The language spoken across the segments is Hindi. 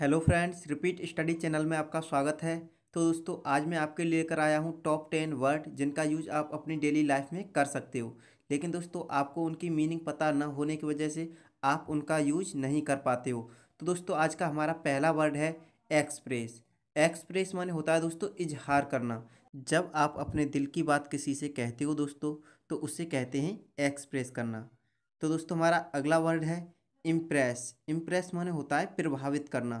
hello friends repeat study channel में आपका स्वागत है तो दोस्तों आज मैं आपके लिए लेकर आया हूँ टॉप टेन वर्ड जिनका यूज आप अपनी डेली लाइफ में कर सकते हो लेकिन दोस्तों आपको उनकी मीनिंग पता न होने की वजह से आप उनका यूज नहीं कर पाते हो तो दोस्तों आज का हमारा पहला वर्ड है एक्सप्रेस एक्सप्रेस माने होता है दोस्तों इजहार करना जब आप अपने दिल की बात किसी से कहते हो दोस्तों तो उससे कहते हैं एक्सप्रेस करना तो दोस्तों हमारा अगला वर्ड है इम्प्रेस इम्प्रेस माने होता है प्रभावित करना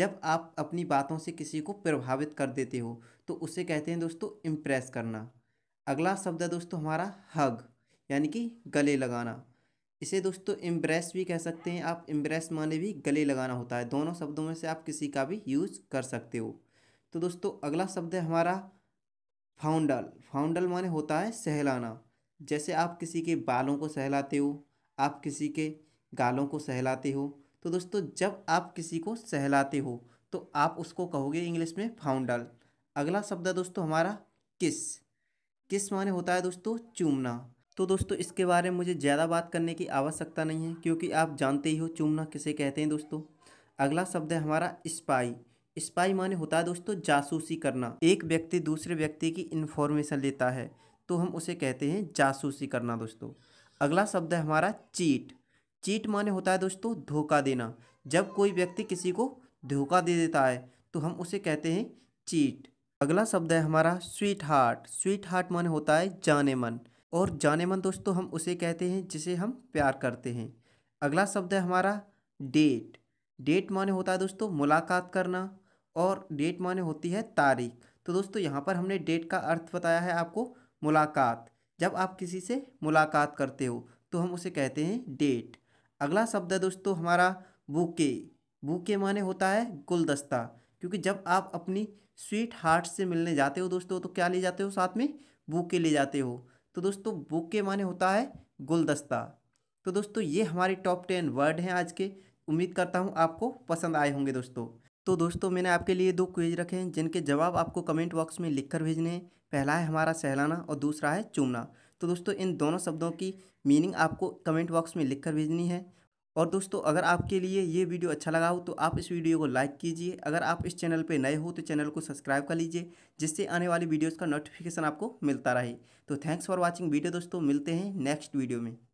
जब आप अपनी बातों से किसी को प्रभावित कर देते हो तो उसे कहते हैं दोस्तों इम्प्रेस करना अगला शब्द है दोस्तों हमारा हग यानी कि गले लगाना इसे दोस्तों इम्प्रेस भी कह सकते हैं आप इम्प्रेस माने भी गले लगाना होता है दोनों शब्दों में से आप किसी का भी यूज़ कर सकते हो तो दोस्तों अगला शब्द है हमारा फाउंडल फाउंडल माने होता है सहलाना जैसे आप किसी के बालों को सहलाते हो आप किसी के गालों को सहलाते हो तो दोस्तों जब आप किसी को सहलाते हो तो आप उसको कहोगे इंग्लिश में फाउंडल अगला शब्द है दोस्तों हमारा किस किस माने होता है दोस्तों चूमना तो दोस्तों इसके बारे में मुझे ज़्यादा बात करने की आवश्यकता नहीं है क्योंकि आप जानते ही हो चूमना किसे कहते हैं दोस्तों अगला शब्द है हमारा स्पाई स्पाई माने होता है दोस्तों जासूसी करना एक व्यक्ति दूसरे व्यक्ति की इन्फॉर्मेशन लेता है तो हम उसे कहते हैं जासूसी करना दोस्तों अगला शब्द है हमारा चीट चीट माने होता है दोस्तों धोखा देना जब कोई व्यक्ति किसी को धोखा दे देता है तो हम उसे कहते हैं चीट अगला शब्द है हमारा स्वीट हार्ट स्वीट हार्ट माने होता है जाने मन और जाने मन दोस्तों हम उसे कहते हैं जिसे हम प्यार करते हैं अगला शब्द है हमारा डेट डेट माने होता है दोस्तों मुलाकात करना और डेट माने होती है तारीख तो दोस्तों यहाँ पर हमने डेट का अर्थ बताया है आपको मुलाकात जब आप किसी से मुलाकात करते हो तो हम उसे कहते हैं डेट अगला शब्द है दोस्तों हमारा बूके बूके माने होता है गुलदस्ता क्योंकि जब आप अपनी स्वीट हार्ट से मिलने जाते हो दोस्तों तो क्या ले जाते हो साथ में बूके ले जाते हो तो दोस्तों बूके माने होता है गुलदस्ता तो दोस्तों ये हमारे टॉप टेन वर्ड हैं आज के उम्मीद करता हूँ आपको पसंद आए होंगे दोस्तों तो दोस्तों मैंने आपके लिए दो क्वेज रखे हैं जिनके जवाब आपको कमेंट बॉक्स में लिखकर भेजने हैं पहला है हमारा सहलाना और दूसरा है चूमना तो दोस्तों इन दोनों शब्दों की मीनिंग आपको कमेंट बॉक्स में लिख कर भेजनी है और दोस्तों अगर आपके लिए ये वीडियो अच्छा लगा हो तो आप इस वीडियो को लाइक कीजिए अगर आप इस चैनल पर नए हो तो चैनल को सब्सक्राइब कर लीजिए जिससे आने वाली वीडियोज़ का नोटिफिकेशन आपको मिलता रहे तो थैंक्स फॉर वॉचिंग वीडियो दोस्तों मिलते हैं नेक्स्ट वीडियो में